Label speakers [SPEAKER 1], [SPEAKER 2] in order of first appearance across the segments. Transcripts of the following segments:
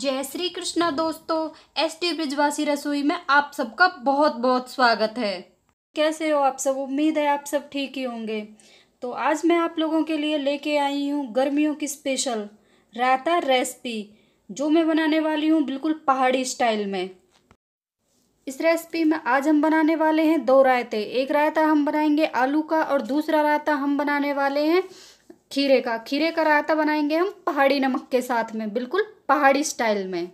[SPEAKER 1] जय श्री कृष्णा दोस्तों S T Brijwasi रसोई में आप सबका बहुत बहुत स्वागत है कैसे हो आप सब उम्मीद है आप सब ठीक ही होंगे तो आज मैं आप लोगों के लिए लेके आई हूँ गर्मियों की स्पेशल रायता रेसिपी जो मैं बनाने वाली हूँ बिल्कुल पहाड़ी स्टाइल में इस रेसिपी में आज हम बनाने वाले हैं दो रायते एक रायता हम बनाएंगे आलू का और दूसरा रायता हम बनाने वाले हैं खीरे का खीरे का रायता बनाएंगे हम पहाड़ी नमक के साथ में बिल्कुल पहाड़ी स्टाइल में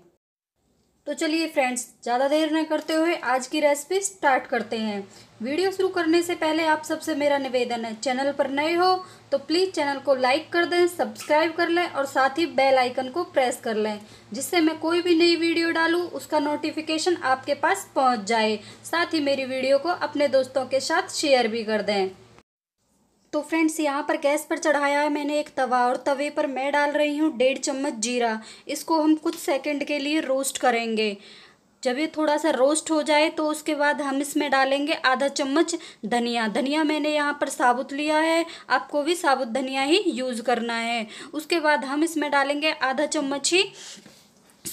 [SPEAKER 1] तो चलिए फ्रेंड्स ज़्यादा देर न करते हुए आज की रेसिपी स्टार्ट करते हैं वीडियो शुरू करने से पहले आप सबसे मेरा निवेदन है चैनल पर नए हो तो प्लीज़ चैनल को लाइक कर दें सब्सक्राइब कर लें और साथ ही बेल आइकन को प्रेस कर लें जिससे मैं कोई भी नई वीडियो डालूँ उसका नोटिफिकेशन आपके पास पहुँच जाए साथ ही मेरी वीडियो को अपने दोस्तों के साथ शेयर भी कर दें तो फ्रेंड्स यहाँ पर गैस पर चढ़ाया है मैंने एक तवा और तवे पर मैं डाल रही हूँ डेढ़ चम्मच जीरा इसको हम कुछ सेकंड के लिए रोस्ट करेंगे जब ये थोड़ा सा रोस्ट हो जाए तो उसके बाद हम इसमें डालेंगे आधा चम्मच धनिया धनिया मैंने यहाँ पर साबुत लिया है आपको भी साबुत धनिया ही यूज़ करना है उसके बाद हम इसमें डालेंगे आधा चम्मच ही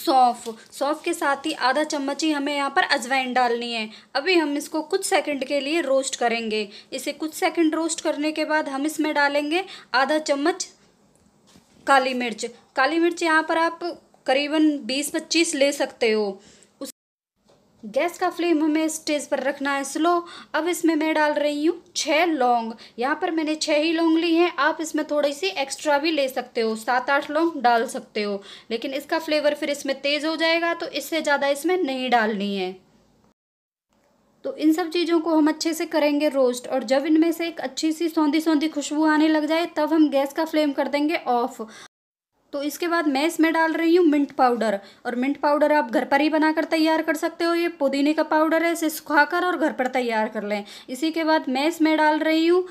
[SPEAKER 1] सौंफ सौंफ के साथ ही आधा चम्मच ही हमें यहाँ पर अजवाइन डालनी है अभी हम इसको कुछ सेकंड के लिए रोस्ट करेंगे इसे कुछ सेकंड रोस्ट करने के बाद हम इसमें डालेंगे आधा चम्मच काली मिर्च काली मिर्च यहाँ पर आप करीबन बीस पच्चीस ले सकते हो गैस का फ्लेम हमें स्टेज पर रखना है स्लो अब इसमें मैं डाल रही हूँ छः लौंग यहाँ पर मैंने छः ही लौंग ली हैं आप इसमें थोड़ी सी एक्स्ट्रा भी ले सकते हो सात आठ लौंग डाल सकते हो लेकिन इसका फ्लेवर फिर इसमें तेज़ हो जाएगा तो इससे ज़्यादा इसमें नहीं डालनी है तो इन सब चीज़ों को हम अच्छे से करेंगे रोस्ट और जब इनमें से एक अच्छी सी सौंधी सौंधी खुशबू आने लग जाए तब हम गैस का फ्लेम कर देंगे ऑफ तो इसके बाद मैं इसमें डाल रही हूँ मिंट पाउडर और मिंट पाउडर आप घर पर ही बनाकर तैयार कर सकते हो ये पुदीने का पाउडर है इसे सुखाकर और घर पर तैयार कर लें इसी के बाद मैं इसमें डाल रही हूँ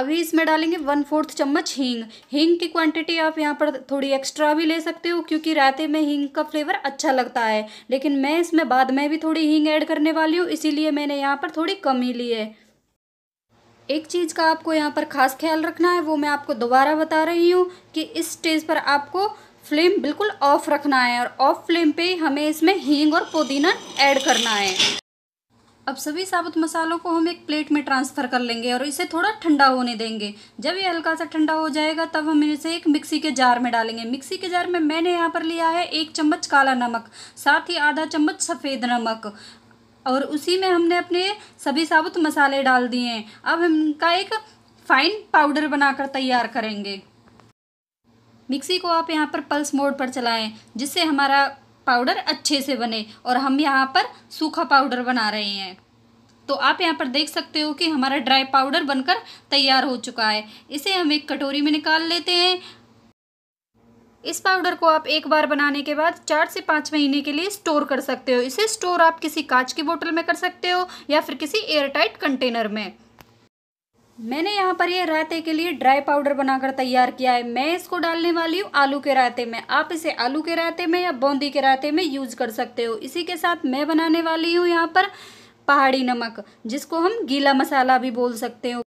[SPEAKER 1] अभी इसमें डालेंगे वन फोर्थ चम्मच हींग हींग की क्वांटिटी आप यहाँ पर थोड़ी एक्स्ट्रा भी ले सकते हो क्योंकि रायते में हींग का फ्लेवर अच्छा लगता है लेकिन मैं इसमें बाद में भी थोड़ी हींग ऐड करने वाली हूँ इसीलिए मैंने यहाँ पर थोड़ी कम ही ली है एक चीज़ का आपको यहाँ पर खास ख्याल रखना है वो मैं आपको दोबारा बता रही हूँ कि इस स्टेज पर आपको फ्लेम बिल्कुल ऑफ रखना है और ऑफ फ्लेम पे हमें इसमें हींग और पुदीना ऐड करना है अब सभी साबुत मसालों को हम एक प्लेट में ट्रांसफ़र कर लेंगे और इसे थोड़ा ठंडा होने देंगे जब ये हल्का सा ठंडा हो जाएगा तब हम इसे एक मिक्सी के जार में डालेंगे मिक्सी के जार में मैंने यहाँ पर लिया है एक चम्मच काला नमक साथ ही आधा चम्मच सफ़ेद नमक और उसी में हमने अपने सभी साबुत मसाले डाल दिए हैं अब हम इनका एक फाइन पाउडर बनाकर तैयार करेंगे मिक्सी को आप यहाँ पर पल्स मोड पर चलाएं जिससे हमारा पाउडर अच्छे से बने और हम यहाँ पर सूखा पाउडर बना रहे हैं तो आप यहाँ पर देख सकते हो कि हमारा ड्राई पाउडर बनकर तैयार हो चुका है इसे हम एक कटोरी में निकाल लेते हैं इस पाउडर को आप एक बार बनाने के बाद चार से पाँच महीने के लिए स्टोर कर सकते हो इसे स्टोर आप किसी कांच की बोतल में कर सकते हो या फिर किसी एयरटाइट कंटेनर में मैंने यहाँ पर ये रायते के लिए ड्राई पाउडर बनाकर तैयार किया है मैं इसको डालने वाली हूँ आलू के रायते में आप इसे आलू के रायते में या बूंदी के रायते में यूज कर सकते हो इसी के साथ मैं बनाने वाली हूँ यहाँ पर पहाड़ी नमक जिसको हम गीला मसाला भी बोल सकते हो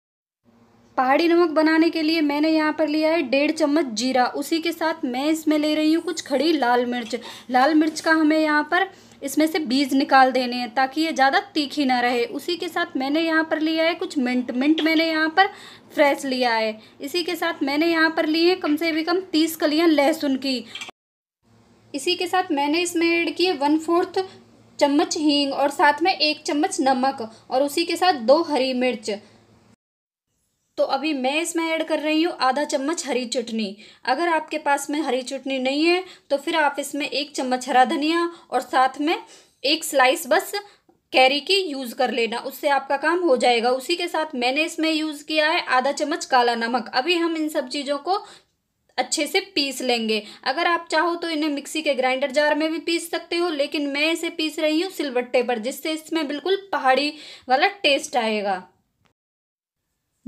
[SPEAKER 1] पहाड़ी नमक बनाने के लिए मैंने यहाँ पर लिया है डेढ़ चम्मच जीरा उसी के साथ मैं इसमें ले रही हूँ कुछ खड़ी लाल मिर्च लाल मिर्च का हमें यहाँ पर इसमें से बीज निकाल देने हैं ताकि ये ज़्यादा तीखी ना रहे उसी के साथ मैंने यहाँ पर लिया है कुछ मिंट मिंट मैंने यहाँ पर फ्रेश लिया है इसी के साथ मैंने यहाँ पर लिए हैं कम से भी कम तीस कलियाँ लहसुन की इसी के साथ मैंने इसमें ऐड किए वन फोर्थ चम्मच हींग और साथ में एक चम्मच नमक और उसी के साथ दो हरी मिर्च तो अभी मैं इसमें ऐड कर रही हूँ आधा चम्मच हरी चटनी अगर आपके पास में हरी चटनी नहीं है तो फिर आप इसमें एक चम्मच हरा धनिया और साथ में एक स्लाइस बस कैरी की यूज़ कर लेना उससे आपका काम हो जाएगा उसी के साथ मैंने इसमें यूज़ किया है आधा चम्मच काला नमक अभी हम इन सब चीज़ों को अच्छे से पीस लेंगे अगर आप चाहो तो इन्हें मिक्सी के ग्राइंडर जार में भी पीस सकते हो लेकिन मैं इसे पीस रही हूँ सिलबट्टे पर जिससे इसमें बिल्कुल पहाड़ी वाला टेस्ट आएगा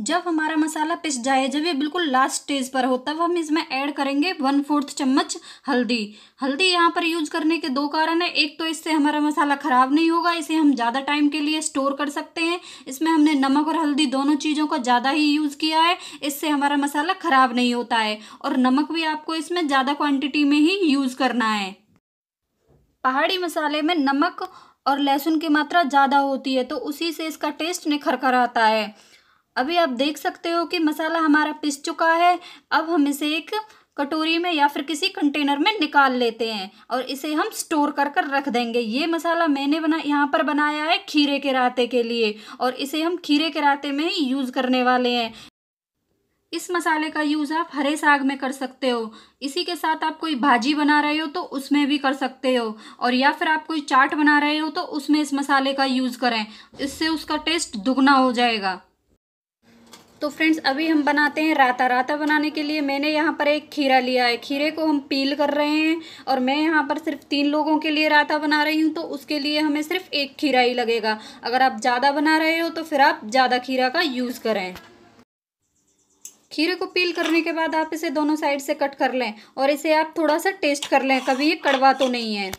[SPEAKER 1] जब हमारा मसाला पिस जाए जब ये बिल्कुल लास्ट स्टेज पर हो तब हम इसमें ऐड करेंगे वन फोर्थ चम्मच हल्दी हल्दी यहाँ पर यूज करने के दो कारण है एक तो इससे हमारा मसाला ख़राब नहीं होगा इसे हम ज़्यादा टाइम के लिए स्टोर कर सकते हैं इसमें हमने नमक और हल्दी दोनों चीज़ों का ज़्यादा ही यूज़ किया है इससे हमारा मसाला ख़राब नहीं होता है और नमक भी आपको इसमें ज़्यादा क्वान्टिटी में ही यूज़ करना है पहाड़ी मसाले में नमक और लहसुन की मात्रा ज़्यादा होती है तो उसी से इसका टेस्ट निखर कर आता है अभी आप देख सकते हो कि मसाला हमारा पिस चुका है अब हम इसे एक कटोरी में या फिर किसी कंटेनर में निकाल लेते हैं और इसे हम स्टोर कर कर रख देंगे ये मसाला मैंने बना यहाँ पर बनाया है खीरे के राते के लिए और इसे हम खीरे के राते में ही यूज़ करने वाले हैं इस मसाले का यूज़ आप हरे साग में कर सकते हो इसी के साथ आप कोई भाजी बना रहे हो तो उसमें भी कर सकते हो और या फिर आप कोई चाट बना रहे हो तो उसमें इस मसाले का यूज़ करें इससे उसका टेस्ट दुगना हो जाएगा तो फ्रेंड्स अभी हम बनाते हैं राता राता बनाने के लिए मैंने यहाँ पर एक खीरा लिया है खीरे को हम पील कर रहे हैं और मैं यहाँ पर सिर्फ तीन लोगों के लिए राता बना रही हूँ तो उसके लिए हमें सिर्फ एक खीरा ही लगेगा अगर आप ज़्यादा बना रहे हो तो फिर आप ज़्यादा खीरा का यूज़ करें खीरे को पील करने के बाद आप इसे दोनों साइड से कट कर लें और इसे आप थोड़ा सा टेस्ट कर लें कभी ये कड़वा तो नहीं है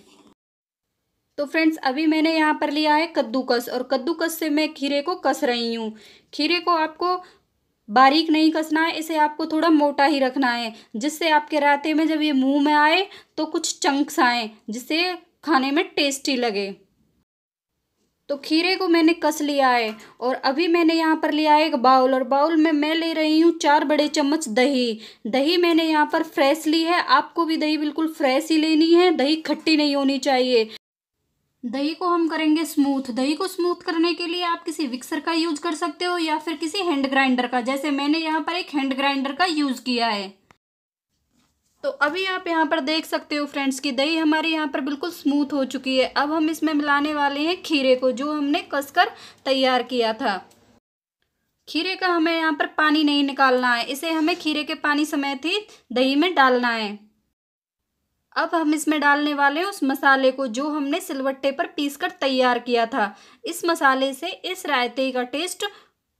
[SPEAKER 1] तो फ्रेंड्स अभी मैंने यहाँ पर लिया है कद्दूकस और कद्दूकस से मैं खीरे को कस रही हूँ खीरे को आपको बारीक नहीं कसना है इसे आपको थोड़ा मोटा ही रखना है जिससे आपके रायते में जब ये मुंह में आए तो कुछ चंक्स आए जिससे खाने में टेस्टी लगे तो खीरे को मैंने कस लिया है और अभी मैंने यहाँ पर लिया है एक बाउल और बाउल में मैं ले रही हूँ चार बड़े चम्मच दही दही मैंने यहाँ पर फ्रेश ली है आपको भी दही बिल्कुल फ्रेश ही लेनी है दही खट्टी नहीं होनी चाहिए दही को हम करेंगे स्मूथ दही को स्मूथ करने के लिए आप किसी विक्सर का यूज कर सकते हो या फिर किसी हैंड ग्राइंडर का जैसे मैंने यहाँ पर एक हैंड ग्राइंडर का यूज किया है तो अभी आप यहाँ पर देख सकते हो फ्रेंड्स कि दही हमारे यहाँ पर बिल्कुल स्मूथ हो चुकी है अब हम इसमें मिलाने वाले हैं खीरे को जो हमने कसकर तैयार किया था खीरे का हमें यहाँ पर पानी नहीं निकालना है इसे हमें खीरे के पानी समेत ही दही में डालना है अब हम इसमें डालने वाले उस मसाले को जो हमने सिलवट्टे पर पीस कर तैयार किया था इस मसाले से इस रायते का टेस्ट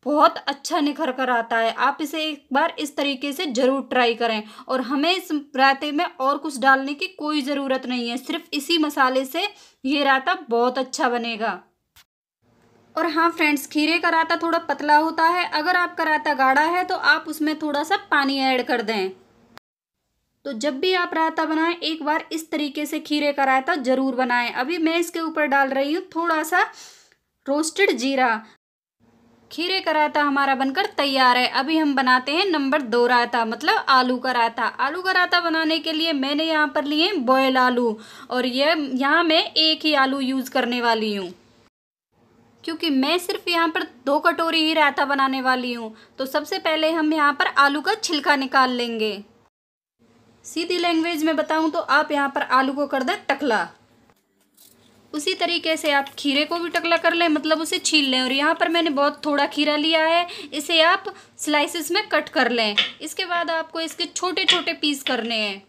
[SPEAKER 1] बहुत अच्छा निखर कर आता है आप इसे एक बार इस तरीके से ज़रूर ट्राई करें और हमें इस रायते में और कुछ डालने की कोई ज़रूरत नहीं है सिर्फ इसी मसाले से ये रायता बहुत अच्छा बनेगा और हाँ फ्रेंड्स खीरे का रायता थोड़ा पतला होता है अगर आपका रायता गाढ़ा है तो आप उसमें थोड़ा सा पानी ऐड कर दें तो जब भी आप रायता बनाएं एक बार इस तरीके से खीरे का रायता ज़रूर बनाएं अभी मैं इसके ऊपर डाल रही हूँ थोड़ा सा रोस्टेड जीरा खीरे का रायता हमारा बनकर तैयार है अभी हम बनाते हैं नंबर दो रायता मतलब आलू का रायता आलू का रायता बनाने के लिए मैंने यहाँ पर लिए बॉयल आलू और ये यहाँ मैं एक ही आलू यूज़ करने वाली हूँ क्योंकि मैं सिर्फ यहाँ पर दो कटोरी ही रायता बनाने वाली हूँ तो सबसे पहले हम यहाँ पर आलू का छिलका निकाल लेंगे सीधी लैंग्वेज में बताऊँ तो आप यहाँ पर आलू को कर दें टकला उसी तरीके से आप खीरे को भी टकला कर लें मतलब उसे छील लें और यहाँ पर मैंने बहुत थोड़ा खीरा लिया है इसे आप स्लाइसिस में कट कर लें इसके बाद आपको इसके छोटे छोटे पीस करने हैं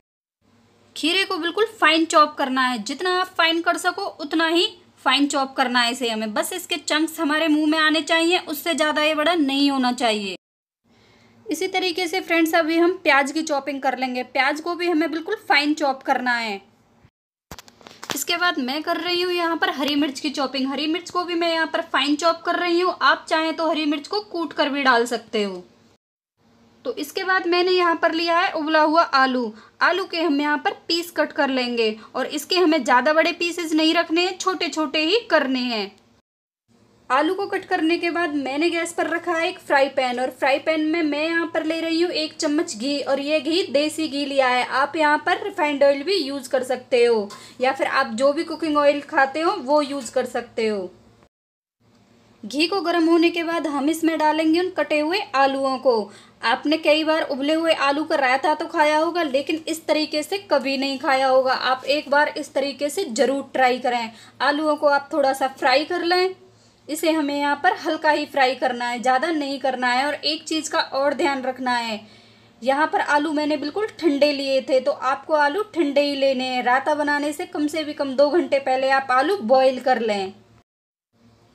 [SPEAKER 1] खीरे को बिल्कुल फाइन चॉप करना है जितना आप फाइन कर सको उतना ही फाइन चॉप करना है इसे हमें बस इसके चंक्स हमारे मुंह में आने चाहिए उससे ज़्यादा ये बड़ा नहीं होना चाहिए इसी तरीके से फ्रेंड्स अभी हम प्याज की चॉपिंग कर लेंगे प्याज को भी हमें बिल्कुल फाइन चॉप करना है इसके बाद मैं कर रही हूँ यहाँ पर हरी मिर्च की चॉपिंग हरी मिर्च को भी मैं यहाँ पर फाइन चॉप कर रही हूँ आप चाहें तो हरी मिर्च को कूट कर भी डाल सकते हो तो इसके बाद मैंने यहाँ पर लिया है उबला हुआ आलू आलू के हम यहाँ पर पीस कट कर लेंगे और इसके हमें ज़्यादा बड़े पीसेस नहीं रखने हैं छोटे छोटे ही करने हैं आलू को कट करने के बाद मैंने गैस पर रखा है एक फ्राई पैन और फ्राई पैन में मैं यहाँ पर ले रही हूँ एक चम्मच घी और ये घी देसी घी लिया है आप यहाँ पर रिफाइंड ऑयल भी यूज़ कर सकते हो या फिर आप जो भी कुकिंग ऑयल खाते हो वो यूज़ कर सकते हो घी को गर्म होने के बाद हम इसमें डालेंगे उन कटे हुए आलूओं को आपने कई बार उबले हुए आलू का रायता तो खाया होगा लेकिन इस तरीके से कभी नहीं खाया होगा आप एक बार इस तरीके से ज़रूर ट्राई करें आलूओं को आप थोड़ा सा फ्राई कर लें इसे हमें यहाँ पर हल्का ही फ्राई करना है ज़्यादा नहीं करना है और एक चीज़ का और ध्यान रखना है यहाँ पर आलू मैंने बिल्कुल ठंडे लिए थे तो आपको आलू ठंडे ही लेने हैं रायता बनाने से कम से भी कम दो घंटे पहले आप आलू बॉईल कर लें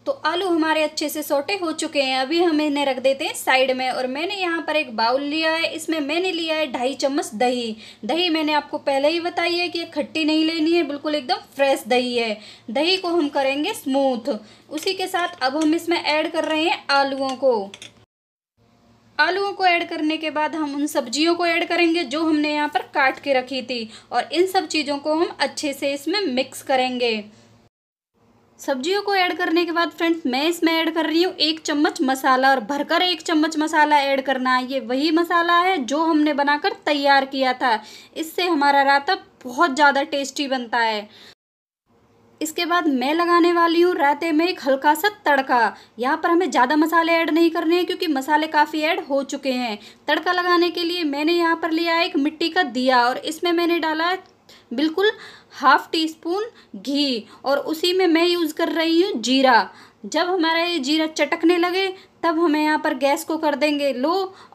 [SPEAKER 1] तो आलू हमारे अच्छे से सोटे हो चुके हैं अभी हम इन्हें रख देते हैं साइड में और मैंने यहाँ पर एक बाउल लिया है इसमें मैंने लिया है ढाई चम्मच दही दही मैंने आपको पहले ही बताई है कि खट्टी नहीं लेनी है बिल्कुल एकदम फ्रेश दही है दही को हम करेंगे स्मूथ उसी के साथ अब हम इसमें ऐड कर रहे हैं आलुओं को आलूओं को ऐड करने के बाद हम उन सब्जियों को ऐड करेंगे जो हमने यहाँ पर काट के रखी थी और इन सब चीज़ों को हम अच्छे से इसमें मिक्स करेंगे सब्जियों को ऐड करने के बाद फ्रेंड्स मैं इसमें ऐड कर रही हूँ एक चम्मच मसाला और भरकर एक चम्मच मसाला ऐड करना है ये वही मसाला है जो हमने बनाकर तैयार किया था इससे हमारा रायता बहुत ज़्यादा टेस्टी बनता है इसके बाद मैं लगाने वाली हूँ रायते में एक हल्का सा तड़का यहाँ पर हमें ज़्यादा मसाले ऐड नहीं करने हैं क्योंकि मसाले काफ़ी ऐड हो चुके हैं तड़का लगाने के लिए मैंने यहाँ पर लिया एक मिट्टी का दिया और इसमें मैंने डाला बिल्कुल हाफ़ टी स्पून घी और उसी में मैं यूज़ कर रही हूँ जीरा जब हमारा ये जीरा चटकने लगे तब हमें यहाँ पर गैस को कर देंगे लो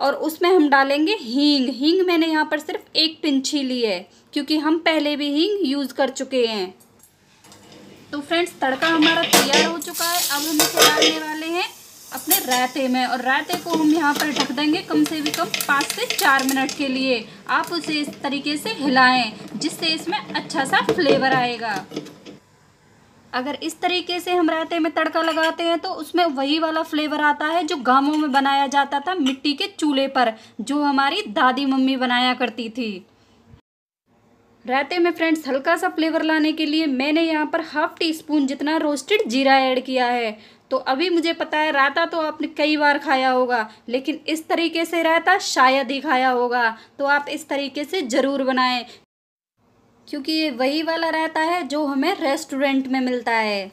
[SPEAKER 1] और उसमें हम डालेंगे हींग हींग मैंने यहाँ पर सिर्फ एक पिंछी ली है क्योंकि हम पहले भी हींग यूज़ कर चुके हैं तो फ्रेंड्स तड़का हमारा तैयार हो चुका है अब हम इसे डालने वाले हैं अपने रायते में और रायते को हम यहाँ पर ढक देंगे कम से भी कम पाँच से चार मिनट के लिए आप उसे इस तरीके से हिलाएं जिससे इसमें अच्छा सा फ्लेवर आएगा अगर इस तरीके से हम रायते में तड़का लगाते हैं तो उसमें वही वाला फ्लेवर आता है जो गांवों में बनाया जाता था मिट्टी के चूल्हे पर जो हमारी दादी मम्मी बनाया करती थी रायते में फ्रेंड्स हल्का सा फ्लेवर लाने के लिए मैंने यहाँ पर हाफ टी स्पून जितना रोस्टेड जीरा ऐड किया है तो अभी मुझे पता है रायता तो आपने कई बार खाया होगा लेकिन इस तरीके से रायता शायद ही खाया होगा तो आप इस तरीके से ज़रूर बनाएं क्योंकि ये वही वाला रहता है जो हमें रेस्टोरेंट में मिलता है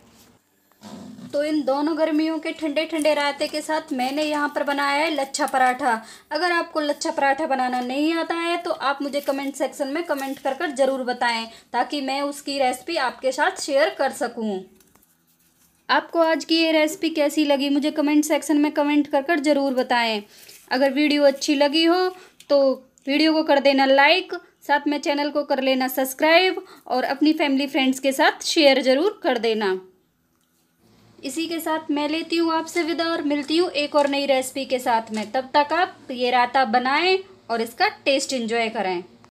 [SPEAKER 1] तो इन दोनों गर्मियों के ठंडे ठंडे रायते के साथ मैंने यहाँ पर बनाया है लच्छा पराठा अगर आपको लच्छा पराठा बनाना नहीं आता है तो आप मुझे कमेंट सेक्शन में कमेंट कर कर ज़रूर बताएं ताकि मैं उसकी रेसिपी आपके साथ शेयर कर सकूँ आपको आज की ये रेसिपी कैसी लगी मुझे कमेंट सेक्शन में कमेंट कर कर ज़रूर बताएं अगर वीडियो अच्छी लगी हो तो वीडियो को कर देना लाइक साथ में चैनल को कर लेना सब्सक्राइब और अपनी फैमिली फ्रेंड्स के साथ शेयर ज़रूर कर देना इसी के साथ मैं लेती हूँ आपसे विदा और मिलती हूँ एक और नई रेसिपी के साथ में तब तक आप ये रायता बनाएं और इसका टेस्ट इंजॉय करें